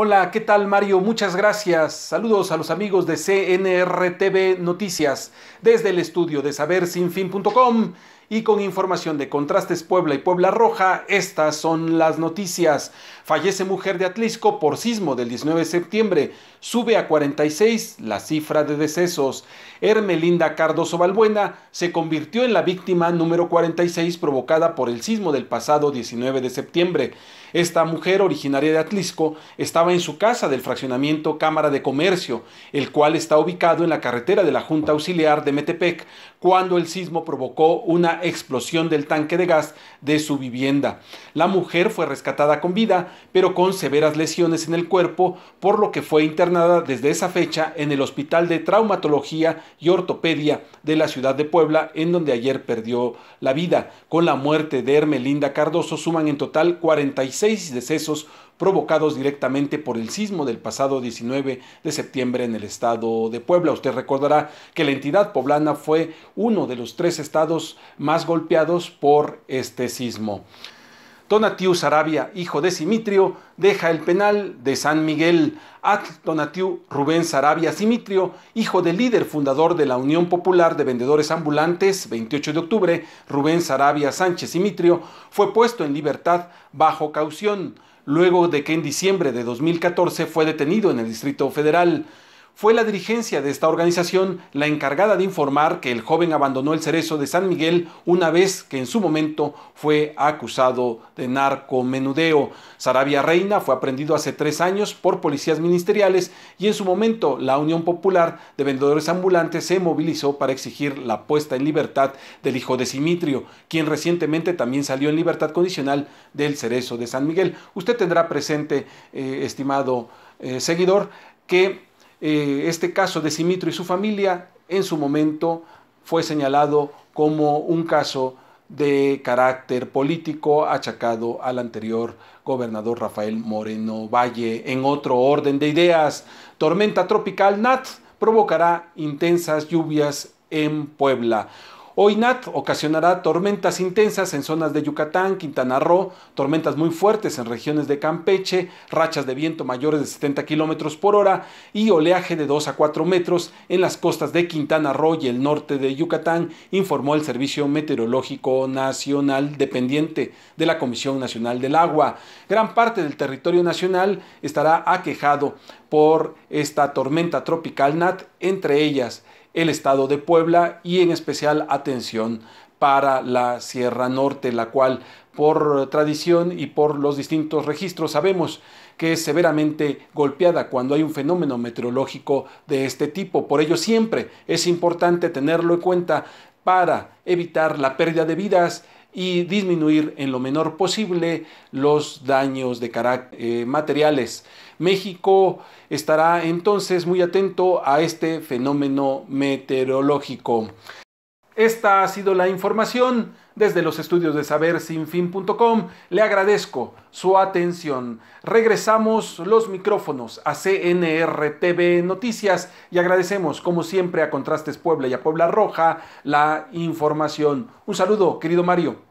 Hola, ¿qué tal Mario? Muchas gracias. Saludos a los amigos de CNRTV Noticias desde el estudio de sabersinfin.com y con información de Contrastes Puebla y Puebla Roja, estas son las noticias. Fallece mujer de Atlisco por sismo del 19 de septiembre, sube a 46 la cifra de decesos. Hermelinda Cardoso Balbuena se convirtió en la víctima número 46 provocada por el sismo del pasado 19 de septiembre. Esta mujer originaria de Atlisco estaba en su casa del fraccionamiento Cámara de Comercio, el cual está ubicado en la carretera de la Junta Auxiliar de Metepec, cuando el sismo provocó una explosión del tanque de gas de su vivienda. La mujer fue rescatada con vida, pero con severas lesiones en el cuerpo, por lo que fue internada desde esa fecha en el Hospital de Traumatología y Ortopedia de la ciudad de Puebla, en donde ayer perdió la vida. Con la muerte de Hermelinda Cardoso suman en total 46 decesos provocados directamente por el sismo del pasado 19 de septiembre en el estado de Puebla. Usted recordará que la entidad poblana fue uno de los tres estados más golpeados por este sismo. Donatiu Sarabia, hijo de Simitrio, deja el penal de San Miguel. Ad Donatiu Rubén Sarabia Simitrio, hijo del líder fundador de la Unión Popular de Vendedores Ambulantes, 28 de octubre, Rubén Sarabia Sánchez Simitrio, fue puesto en libertad bajo caución luego de que en diciembre de 2014 fue detenido en el Distrito Federal fue la dirigencia de esta organización la encargada de informar que el joven abandonó el cerezo de San Miguel una vez que en su momento fue acusado de narcomenudeo. Sarabia Reina fue aprendido hace tres años por policías ministeriales y en su momento la Unión Popular de Vendedores Ambulantes se movilizó para exigir la puesta en libertad del hijo de Simitrio, quien recientemente también salió en libertad condicional del cerezo de San Miguel. Usted tendrá presente, eh, estimado eh, seguidor, que eh, este caso de Simitro y su familia en su momento fue señalado como un caso de carácter político achacado al anterior gobernador Rafael Moreno Valle. En otro orden de ideas, tormenta tropical Nat provocará intensas lluvias en Puebla. Hoy Nat ocasionará tormentas intensas en zonas de Yucatán, Quintana Roo, tormentas muy fuertes en regiones de Campeche, rachas de viento mayores de 70 kilómetros por hora y oleaje de 2 a 4 metros en las costas de Quintana Roo y el norte de Yucatán, informó el Servicio Meteorológico Nacional dependiente de la Comisión Nacional del Agua. Gran parte del territorio nacional estará aquejado por esta tormenta tropical Nat, entre ellas el estado de Puebla y en especial atención para la Sierra Norte, la cual por tradición y por los distintos registros sabemos que es severamente golpeada cuando hay un fenómeno meteorológico de este tipo. Por ello siempre es importante tenerlo en cuenta para evitar la pérdida de vidas y disminuir en lo menor posible los daños de carácter eh, materiales. México estará entonces muy atento a este fenómeno meteorológico. Esta ha sido la información desde los estudios de sabersinfin.com. Le agradezco su atención. Regresamos los micrófonos a CNR Noticias y agradecemos, como siempre, a Contrastes Puebla y a Puebla Roja la información. Un saludo, querido Mario.